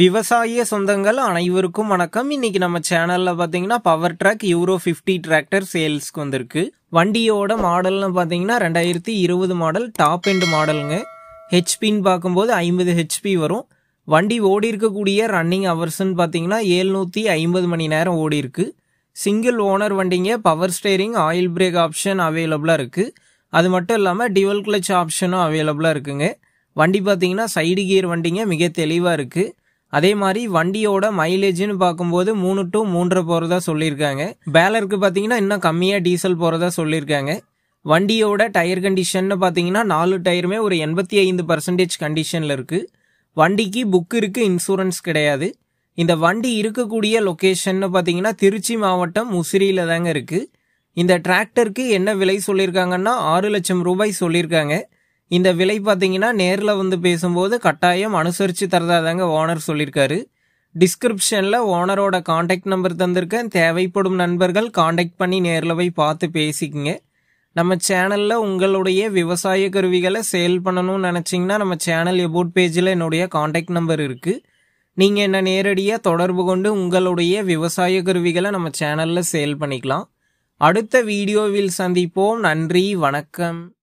விவசாய சொந்தங்கள் அனைவருக்கும் வணக்கம் இன்னைக்கு நம்ம சேனல்ல பாத்தீங்கன்னா Powertrac Euro fifty tractor சேல்ஸ்க்கு வந்திருக்கு வண்டியோட மாடல்னு பாத்தீங்கன்னா ரெண்டாயிரத்தி இருபது மாடல் டாப் எண்ட் மாடலுங்க ஹெச்பின்னு பார்க்கும்போது ஐம்பது ஹெச்பி வரும் வண்டி ஓடி இருக்கக்கூடிய ரன்னிங் ஹவர்ஸ்ன்னு பார்த்தீங்கன்னா ஏழ்நூற்றி ஐம்பது மணி நேரம் ஓடி இருக்கு சிங்கிள் ஓனர் வண்டிங்க power steering oil brake option அவைலபிளாக இருக்குது அது மட்டும் இல்லாமல் டிவல் கிளச் ஆப்ஷனும் அவைலபிளா இருக்குங்க வண்டி பார்த்தீங்கன்னா சைடு கியர் வண்டிங்க மிக தெளிவாக இருக்குது அதே மாதிரி வண்டியோட மைலேஜ்னு பார்க்கும்போது மூணு டு மூன்றரை போகிறதா சொல்லியிருக்காங்க பேலருக்கு பார்த்தீங்கன்னா இன்னும் கம்மியாக டீசல் போகிறதா சொல்லியிருக்காங்க வண்டியோட டயர் கண்டிஷன்னு பார்த்தீங்கன்னா நாலு டயருமே ஒரு எண்பத்தி ஐந்து பர்சன்டேஜ் கண்டிஷனில் இருக்குது வண்டிக்கு புக் இருக்குது இன்சூரன்ஸ் கிடையாது இந்த வண்டி இருக்கக்கூடிய லொக்கேஷன்னு பார்த்தீங்கன்னா திருச்சி மாவட்டம் முசிறியில் தாங்க இருக்குது இந்த டிராக்டருக்கு என்ன விலை சொல்லியிருக்காங்கன்னா ஆறு லட்சம் ரூபாய் சொல்லியிருக்காங்க இந்த விலை பார்த்தீங்கன்னா நேரில் வந்து பேசும்போது கட்டாயம் அனுசரித்து தரதாதாங்க ஓனர் சொல்லியிருக்காரு டிஸ்கிரிப்ஷனில் ஓனரோட காண்டாக்ட் நம்பர் தந்திருக்கேன் தேவைப்படும் நண்பர்கள் காண்டாக்ட் பண்ணி நேரில் போய் பார்த்து பேசிக்கங்க நம்ம சேனலில் உங்களுடைய விவசாய கருவிகளை சேல் பண்ணணும்னு நினச்சிங்கன்னா நம்ம சேனல் எபோட் பேஜில் என்னுடைய காண்டாக்ட் நம்பர் இருக்குது நீங்கள் என்ன நேரடியாக தொடர்பு கொண்டு உங்களுடைய விவசாய கருவிகளை நம்ம சேனலில் சேல் பண்ணிக்கலாம் அடுத்த வீடியோவில் சந்திப்போம் நன்றி வணக்கம்